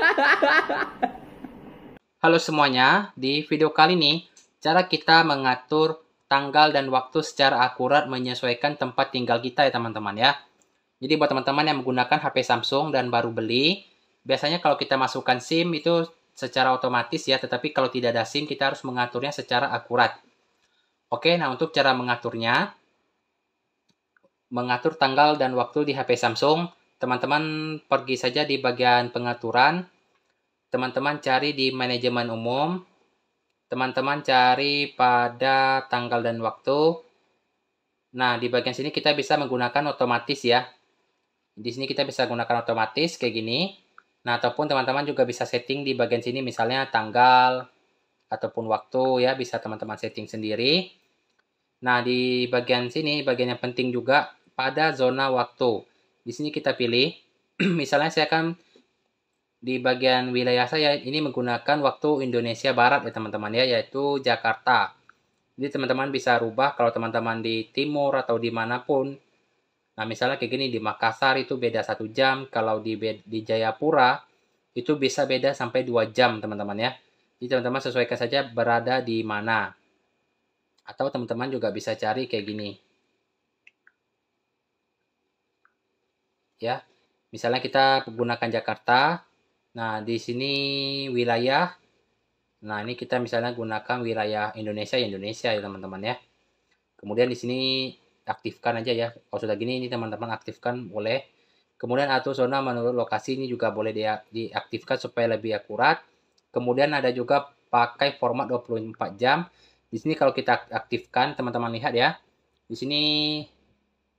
Halo semuanya, di video kali ini cara kita mengatur tanggal dan waktu secara akurat menyesuaikan tempat tinggal kita ya teman-teman ya. Jadi buat teman-teman yang menggunakan HP Samsung dan baru beli, biasanya kalau kita masukkan SIM itu secara otomatis ya, tetapi kalau tidak ada SIM kita harus mengaturnya secara akurat. Oke, nah untuk cara mengaturnya, mengatur tanggal dan waktu di HP Samsung, teman-teman pergi saja di bagian pengaturan, teman-teman cari di manajemen umum, teman-teman cari pada tanggal dan waktu. Nah, di bagian sini kita bisa menggunakan otomatis ya. Di sini kita bisa gunakan otomatis kayak gini. Nah, ataupun teman-teman juga bisa setting di bagian sini misalnya tanggal ataupun waktu ya, bisa teman-teman setting sendiri. Nah, di bagian sini, bagian yang penting juga pada zona waktu. Di sini kita pilih. Misalnya saya akan di bagian wilayah saya ini menggunakan waktu Indonesia Barat ya teman-teman ya, yaitu Jakarta. Jadi teman-teman bisa rubah kalau teman-teman di timur atau dimanapun. Nah misalnya kayak gini di Makassar itu beda satu jam, kalau di, di Jayapura itu bisa beda sampai dua jam teman-teman ya. Jadi teman-teman sesuaikan saja berada di mana. Atau teman-teman juga bisa cari kayak gini. ya. Misalnya kita menggunakan Jakarta. Nah, di sini wilayah. Nah, ini kita misalnya gunakan wilayah Indonesia, ya, Indonesia ya teman-teman ya. Kemudian di sini aktifkan aja ya. Kalau sudah gini ini teman-teman aktifkan boleh. Kemudian atau zona menurut lokasi ini juga boleh dia diaktifkan supaya lebih akurat. Kemudian ada juga pakai format 24 jam. Di sini kalau kita aktifkan teman-teman lihat ya. Di sini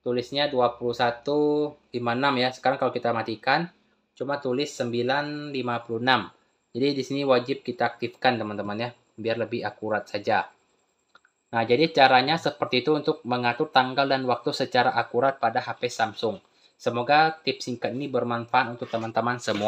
tulisnya 2156 ya. Sekarang kalau kita matikan cuma tulis 956. Jadi di sini wajib kita aktifkan teman-teman ya, biar lebih akurat saja. Nah, jadi caranya seperti itu untuk mengatur tanggal dan waktu secara akurat pada HP Samsung. Semoga tips singkat ini bermanfaat untuk teman-teman semua.